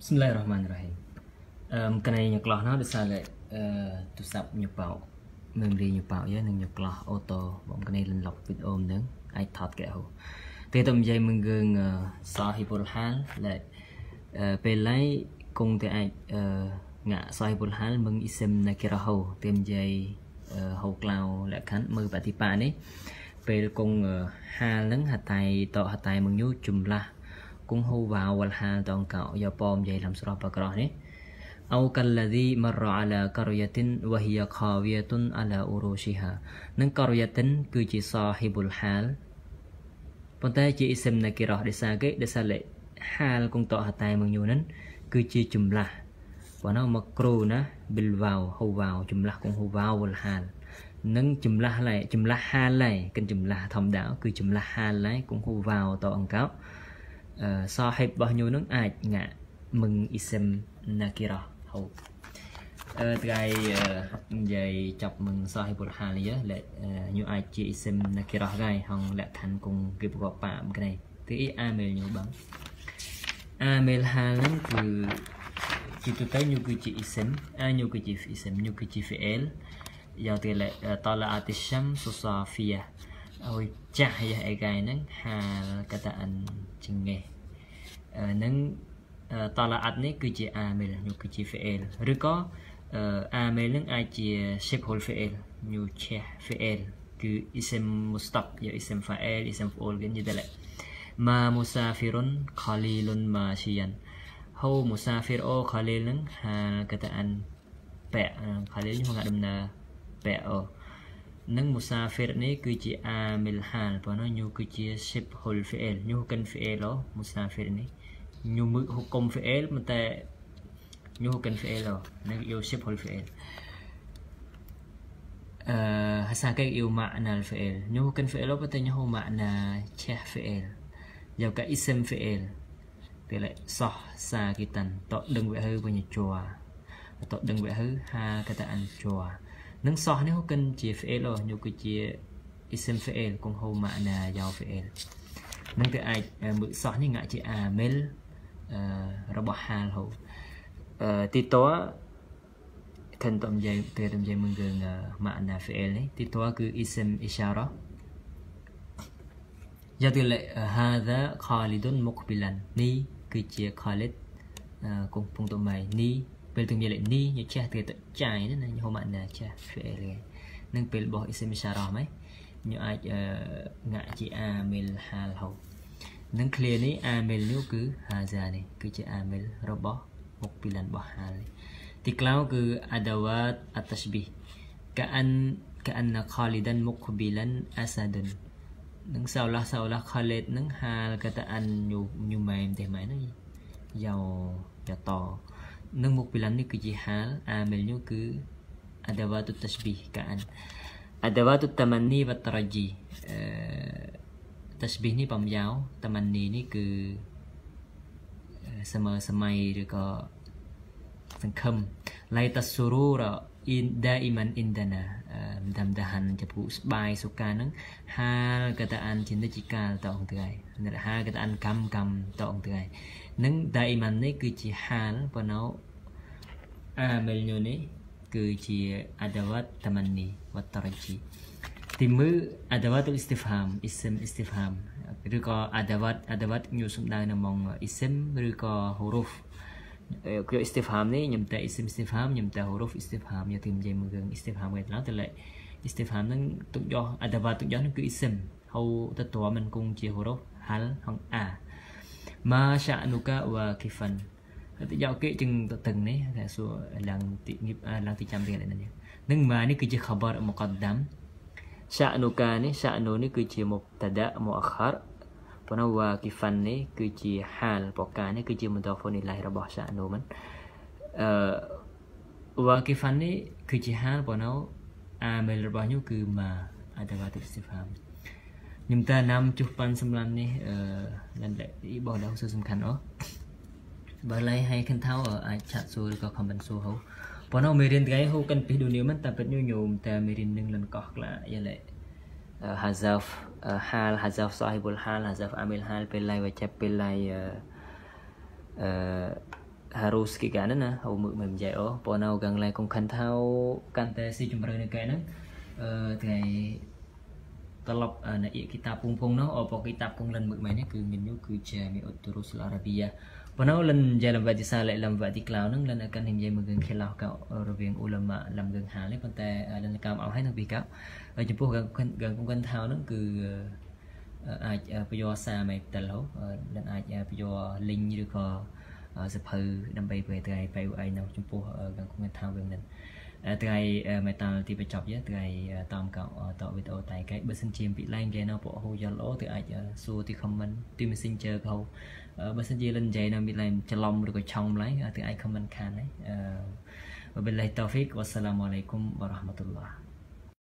بسم الله الرحمن الرحيم មកណៃញក្លោះនោះដោយសារតែអឺទូរស័ព្ទញប៉ោ memory ញប៉ោយើងនឹងញក្លោះអូតូបងកណៃលន្លប់វីដេអូនឹងអាចថតកែហូតែតើនិយាយមកគឺសាហិបុលហាលដែលពេលឡៃគង់តែអាចអឺងាក់សាហិបុលហាលមកអ៊ីសិមណាគិរហូតែនិយាយហូក្លៅលក្ខខណ្ឌមើលបតិបានេះពេលគង់ហាលនឹងហតៃតហតៃមកញូចំឡាស់គងហូវ៉ាវលហា តងកោយ៉ាប៉មយាយលំស្រប់បក្រោះនេះអោកាលាឌីមរអាឡាករយ៉ាទីនវហ៊ីយ៉ាខាវៀតុនអាឡាអ៊ូរូស៊ីហានឹងករយ៉ាទីនគឺជាសាហ៊ីបុលហាលប៉ុន្តែជាអ៊ីសឹមណាគិរ៉ោះដេសាគេដេសាលេហាលគងតហតែមកយូនឹងគឺជាចម្លាស់បើណោមកគ្រូណាប៊ីលវ៉ាវហូវ៉ាវចម្លាស់គងហូវ៉ាវលហាលនឹងចម្លាស់ឡែចម្លាស់ហាឡែគិនចម្លាស់ធម្មតាគឺចម្លាស់ហាឡែគងហូវ៉ាវតអង្កោ صاحب របស់ញូនឹងអាចង៉ាមឹងអ៊ីសឹមណាគីរ៉ាហូអឺថ្ងៃនិយាយចាប់មឹងសាហិបុលហាលីលេញូអាចជាអ៊ីសឹមណាគីរ៉ាដែរហង លក្ខខណ្ឌគង់គឺប្រកបបាមកណៃទីអាមែលញូបងអាមែលហាលនឹងគឺជាទូទៅញូគឺជាអ៊ីសឹមអាញូគឺជាអ៊ីសឹមញូគឺជាហ្វីអែលយ៉ាងទីលេតឡាអាទីសាំសូសាហ្វីយ៉ាឲ្យចាស់យះអីកែហ្នឹងហាលកតាអិនជាងេះនឹងតឡាអាត់នេះ គឺជា amel នោះគឺជា fail ឬក៏ amel នឹងអាចជា shapehole fail នោះជា fail គឺ ism mustaq យក ism fa'il ism fa'ul វិញយល់ទេ ما مسافر قليل ماشيا ហូ musafir អូ qalil នឹងហាលកតាអិនប៉ែ qalil ហ្នឹងដំណើរប៉ែអូនិងមូសាហ្វេរនេះគឺជាអាមីលហាលប៉ុន្តែញូគឺជាសិបហ៊ុលហ្វេលញូកិនហ្វេលមូសាហ្វេរនេះញូមឹកហុកុំហ្វេលមិនតែញូកិនហ្វេលនិងយូសិបហ៊ុលហ្វេលអឺហាសាកេយូម៉ាណាល់ហ្វេលញូកិនហ្វេលប៉ុន្តែញូម៉ាណាឆេះហ្វេលយកកាអ៊ីសិមហ្វេលពេលសោះសាគីតាន់តដឹងវាហើវិញជាតដឹងវាហើហាកតាអានជានឹងសោះនេះគឺជា fail ញូគឺជា ism fail គងហូម៉ាណាយោ fail នឹងទៅអាចមើលសោះនេះងាក់ជា amel របស់ហាលហូទីតថនតំយាយទេតំយាយមើលគឺម៉ាណា fail នេះទីតគឺ ism ishara យកទៅលេ hadha khalidun muqbilan នេះគឺជា khalid កំពុងតម៉ៃនេះពេលទងយលេនីញចាស់ទៅតចាយណាញហមអណាចាស់ហ្វេលនឹងពេលបោះអ៊ីសមីសារ៉ោះម៉េញអាចងាក់ជាអាមីលហាលហូនឹង clear នេះអាមីលនេះគឺហាហ្សានេះគឺជាអាមីលរបស់មុខពីលានរបស់ហាលទីក្រោយគឺ adawat at-tashbih ka'an ka'anna khalidan muqbilan asadun នឹងសោឡាសោឡាខាលេតនឹងហាលកតាអានញូញូម៉ែមទេម៉ែនេះយោយតនឹងមុខពីឡាននេះគឺជា hal amilnya គឺ adawat at-tashbih ការអាន adawat at-tamanni wa at-tarajji អឺ tashbih នេះបំយោ tamanni នេះគឺសម័យសម័យឬក៏សង្ឃឹម laita surura in daiman indana អឺ mudah-mudahan cepu sebai suka nang hal kataan cinta cikal ta ong terai nat hal kataan kam kam ta ong terai nang dai man ni ku chi hal panau amel nyu ni ku chi adawat tamanni wa tarji ទីមើលអដវតុស្ទីហ្វាមអ៊ីសិមស្ទីហ្វាមឬក៏អដវតអដវតញូសំដៅនៅម៉ងអ៊ីសិមឬក៏ហូរូហ្វ kiểu istifham ni nhầm tại isim istifham nhầm tại huruf istifham như tìm dây mừng gần istifham gây lắm từ lại istifham nó tục do à và tục do nó cứ isim hầu tất tòa mình cùng chia huruf hal hong a ma sha'nuka wa kifan tự do cái chừng từng này là số lang tị nghiệp lang tị chăm tiền này nè nhưng mà này គឺជា khabar muqaddam sha'nuka ni sha'nu ni គឺជា mubtada muakhar ប៉ុន្តែ waqifan នេះគឺជា hal បកានេះគឺជា mudaf ilah របស់ សានូមិនអឺ waqifan នេះគឺជា hal ប៉ុន្តែ amil របស់ញូគឺ ma adabat istifham ញឹមតាណាំជុះប៉ាន់សម្លាន់នេះអឺនឹងរបស់ដល់គឺសំខាន់អស់បើឡៃហើយគិនថាអាចឆាត់សួរឬក៏ comment សួរហៅប៉ុន្តែមេរៀនថ្ងៃហូកិនពីឌូនីមិនតែពិតញូញោមតែមេរៀននឹងលនកោះក្លាយឡៃ hazaf hal hazaf sahibul hal hazaf amil hal pelai wajah pelai harus គេកាហ្នឹងណាហៅមើលមិនចៃអូប៉ុណ្ណោកាំងឡែកុំខិនថាកាន់តែស៊ីជំរឿននៅកែហ្នឹងអឺថ្ងៃត្រឡប់នៅអ៊ីគីតាពុងពុងនោះអបគីតាពុងលិនមើលមិននេះគឺមាននោះគឺជាមីអ៊ុតទូរូសអារ៉ាប៊ីយ៉ា Panau lần dài làm vậy thì sao lại làm vậy thì cloud nâng lần cần hình dây mà gần khi lao cạo rồi viện u làm mà làm gần hà lấy bàn tay lần cam ảo hay nâng bị cáo ở chụp gần gần cũng gần thao nâng cứ អាចបញ្យល់សារមកទៅលោកនឹងអាចបញ្យល់ link ឬក៏សភៅដើម្បីពេលទៅឲ្យ PUI នៅចំពោះកងគុំថាវិញនឹងថ្ងៃមេតាល់ទីបញ្ចប់យើងថ្ងៃតាមកោតវីដេអូតែកែបើសិនជាពីឡែងគេនៅពួកហូយល់អូទៅអាចសួរទី comment ទី Messenger កោបើសិនជាលិននិយាយនៅពីឡែងច្រឡំឬក៏ឆောင်းម្ល៉េះទៅអាច comment ខានដែរអឺ وبالله التوفيق والسلام عليكم ورحمه الله